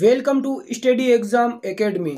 welcome to study exam academy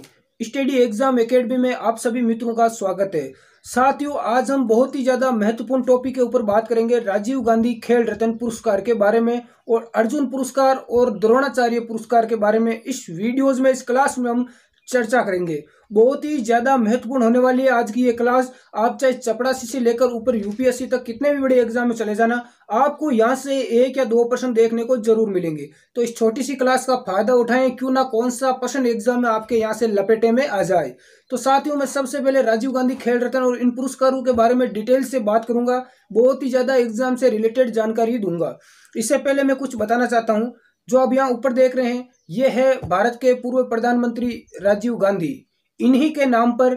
study exam academy में आप सभी मित्रों का स्वागत है साथियों आज हम बहुत ही ज़्यादा महत्वपूर्ण टॉपिक के ऊपर बात करेंगे राजीव गांधी खेल रत्न पुरस्कार के बारे में और अर्जुन पुरस्कार और द्रोणाचार्य पुरस्कार के बारे में इस वीडियोज में इस क्लास में हम चर्चा करेंगे बहुत ही ज़्यादा महत्वपूर्ण होने वाली है आज की ये क्लास आप चाहे चपड़ासी से लेकर ऊपर यूपीएससी तक कितने भी बड़े एग्जाम में चले जाना आपको यहाँ से एक या दो प्रश्न देखने को जरूर मिलेंगे तो इस छोटी सी क्लास का फायदा उठाएं क्यों ना कौन सा प्रश्न एग्जाम में आपके यहाँ से लपेटे में आ जाए तो साथियों में सबसे पहले राजीव गांधी खेल रत्न और इन पुरस्कारों के बारे में डिटेल से बात करूंगा बहुत ही ज़्यादा एग्जाम से रिलेटेड जानकारी दूंगा इससे पहले मैं कुछ बताना चाहता हूँ जो आप यहाँ ऊपर देख रहे हैं ये है भारत के पूर्व प्रधानमंत्री राजीव गांधी इन्हीं के नाम पर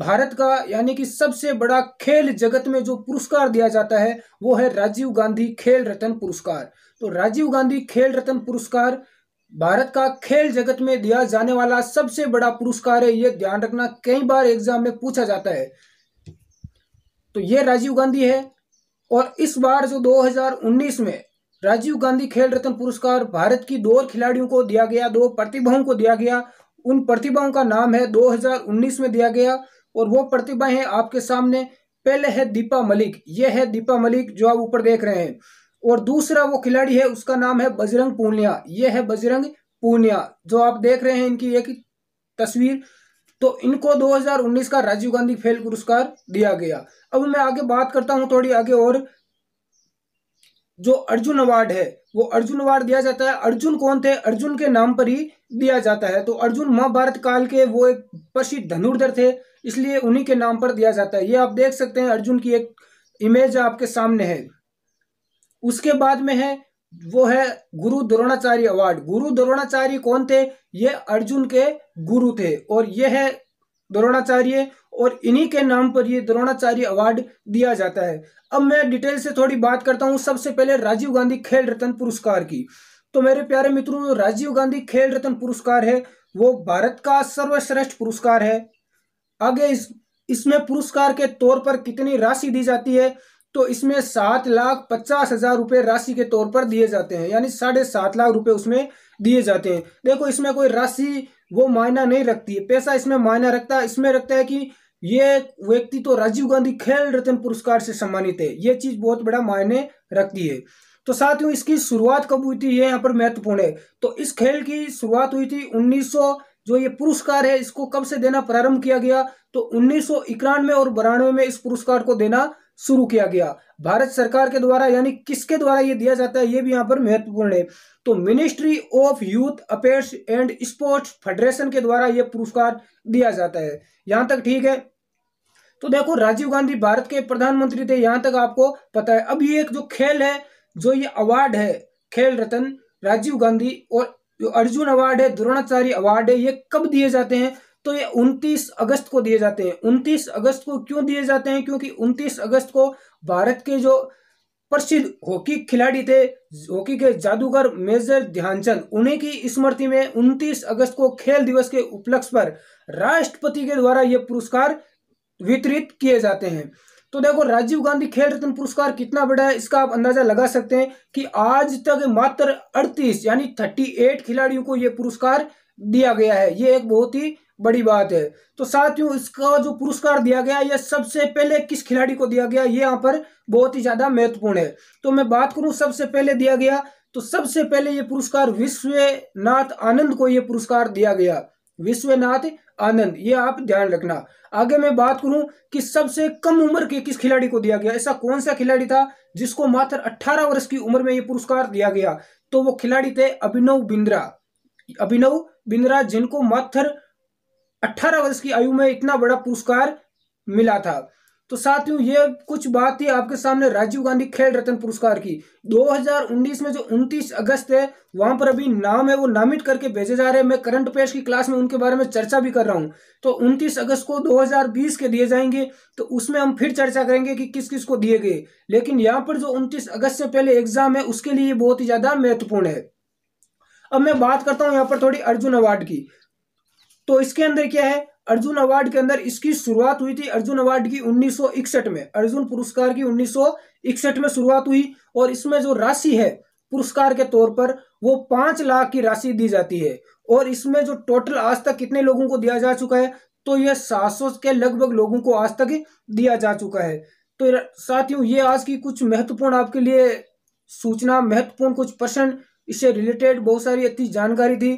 भारत का यानी कि सबसे बड़ा खेल जगत में जो पुरस्कार दिया जाता है वो है राजीव गांधी खेल रत्न पुरस्कार तो राजीव गांधी खेल रत्न पुरस्कार भारत का खेल जगत में दिया जाने वाला सबसे बड़ा पुरस्कार है ये ध्यान रखना कई बार एग्जाम में पूछा जाता है तो ये राजीव गांधी है और इस बार जो 2019 में राजीव गांधी खेल रत्न पुरस्कार भारत की दो खिलाड़ियों को दिया गया दो प्रतिभाओं को दिया गया उन प्रतिभाओं का नाम है 2019 में दिया गया और वो प्रतिभाएं हैं आपके सामने पहले है दीपा मलिक ये है दीपा मलिक जो आप ऊपर देख रहे हैं और दूसरा वो खिलाड़ी है उसका नाम है बजरंग पूनिया ये है बजरंग पूनिया जो आप देख रहे हैं इनकी एक तस्वीर तो इनको 2019 का राजीव गांधी खेल पुरस्कार दिया गया अब मैं आगे बात करता हूं थोड़ी आगे और जो अर्जुन अवार्ड है वो अर्जुन अवार्ड दिया जाता है अर्जुन कौन थे अर्जुन के नाम पर ही दिया जाता है तो अर्जुन महाभारत काल के वो एक प्रसिद्ध धनुर्धर थे इसलिए उन्हीं के नाम पर दिया जाता है ये आप देख सकते हैं अर्जुन की एक इमेज आपके सामने है उसके बाद में है वो है गुरु द्रोणाचार्य अवार्ड गुरु द्रोणाचार्य कौन थे ये अर्जुन के गुरु थे और ये है द्रोणाचार्य और इन्हीं के नाम पर ये द्रोणाचार्य अवार्ड दिया जाता है अब मैं डिटेल से थोड़ी बात करता हूँ सबसे पहले राजीव गांधी खेल रत्न पुरस्कार की तो मेरे प्यारे मित्रों राजीव गांधी खेल रत्न पुरस्कार है वो भारत का सर्वश्रेष्ठ पुरस्कार है आगे इस इसमें पुरस्कार के तौर पर कितनी राशि दी जाती है तो इसमें सात लाख पचास हजार रुपये राशि के तौर पर दिए जाते हैं यानी साढ़े सात लाख रुपए उसमें दिए जाते हैं देखो इसमें कोई राशि वो मायना नहीं रखती है पैसा इसमें मायना रखता है इसमें रखता है कि ये व्यक्ति तो राजीव गांधी खेल रत्न पुरस्कार से सम्मानित है ये चीज बहुत बड़ा मायने रखती है तो साथ ही इसकी शुरुआत कब हुई थी ये यहाँ पर महत्वपूर्ण है तो इस खेल की शुरुआत हुई थी 1900 जो ये पुरस्कार है इसको कब से देना प्रारंभ किया गया तो उन्नीस में और बरानवे में इस पुरस्कार को देना शुरू किया गया भारत सरकार के द्वारा यानी किसके द्वारा ये दिया जाता है ये भी यहाँ पर महत्वपूर्ण है तो ministry of youth affairs and sports federation के द्वारा ये पुरस्कार दिया जाता है यहाँ तक ठीक है तो देखो राजीव गांधी भारत के प्रधानमंत्री थे यहां तक आपको पता है अब ये एक जो खेल है जो ये अवार्ड है खेल रतन राजीव गांधी और जो अर्जुन अवार्ड है द्रोणाचार्य अवार्ड है ये कब दिए जाते हैं तो ये 29 अगस्त को दिए जाते हैं 29 अगस्त को क्यों दिए जाते हैं क्योंकि 29 अगस्त को भारत के जो प्रसिद्ध हॉकी खिलाड़ी थे हॉकी के जादूगर मेजर ध्यानचंद उन्हीं की स्मृति में 29 अगस्त को खेल दिवस के उपलक्ष्य पर राष्ट्रपति के द्वारा ये पुरस्कार वितरित किए जाते हैं तो देखो राजीव गांधी खेल रत्न पुरस्कार कितना बड़ा है इसका आप अंदाजा लगा सकते हैं कि आज तक मात्र 38 यानी 38 खिलाड़ियों को यह पुरस्कार दिया गया है ये एक बहुत ही बड़ी बात है तो साथियों इसका जो पुरस्कार दिया गया यह सबसे पहले किस खिलाड़ी को दिया गया ये यहाँ पर बहुत ही ज्यादा महत्वपूर्ण है तो मैं बात करूं सबसे पहले दिया गया तो सबसे पहले ये पुरस्कार विश्वनाथ आनंद को यह पुरस्कार दिया गया विश्वनाथ आनंद ये आप ध्यान रखना आगे मैं बात करूं कि सबसे कम उम्र के किस खिलाड़ी को दिया गया ऐसा कौन सा खिलाड़ी था जिसको मात्र 18 वर्ष की उम्र में ये पुरस्कार दिया गया तो वो खिलाड़ी थे अभिनव बिंद्रा अभिनव बिंद्रा जिनको मात्र 18 वर्ष की आयु में इतना बड़ा पुरस्कार मिला था तो साथियों ये कुछ बात थी आपके सामने राजीव गांधी खेल रत्न पुरस्कार की 2019 में जो 29 अगस्त है वहां पर अभी नाम है वो नामित करके भेजे जा रहे हैं मैं करंट अफेयर्स की क्लास में उनके बारे में चर्चा भी कर रहा हूं तो 29 अगस्त को 2020 के दिए जाएंगे तो उसमें हम फिर चर्चा करेंगे कि किस किस को दिए गए लेकिन यहाँ पर जो उनतीस अगस्त से पहले एग्जाम है उसके लिए बहुत ही ज्यादा महत्वपूर्ण है अब मैं बात करता हूँ यहाँ पर थोड़ी अर्जुन अवार्ड की तो इसके अंदर क्या है अर्जुन अवार्ड के अंदर इसकी शुरुआत हुई थी अर्जुन अवार्ड की 1961 में अर्जुन पुरस्कार की 1961 में शुरुआत हुई और इसमें जो राशि है पुरस्कार के तौर पर वो पांच लाख की राशि दी जाती है और इसमें जो टोटल आज तक कितने लोगों को दिया जा चुका है तो यह सात के लगभग लोगों को आज तक दिया जा चुका है तो साथियों ये आज की कुछ महत्वपूर्ण आपके लिए सूचना महत्वपूर्ण कुछ प्रश्न इससे रिलेटेड बहुत सारी अच्छी जानकारी थी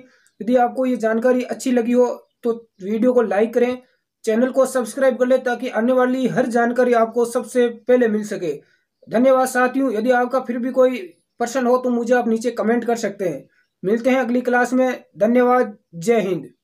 यदि आपको ये जानकारी अच्छी लगी हो तो वीडियो को लाइक करें चैनल को सब्सक्राइब कर लें ताकि आने वाली हर जानकारी आपको सबसे पहले मिल सके धन्यवाद साथियों यदि आपका फिर भी कोई प्रश्न हो तो मुझे आप नीचे कमेंट कर सकते हैं मिलते हैं अगली क्लास में धन्यवाद जय हिंद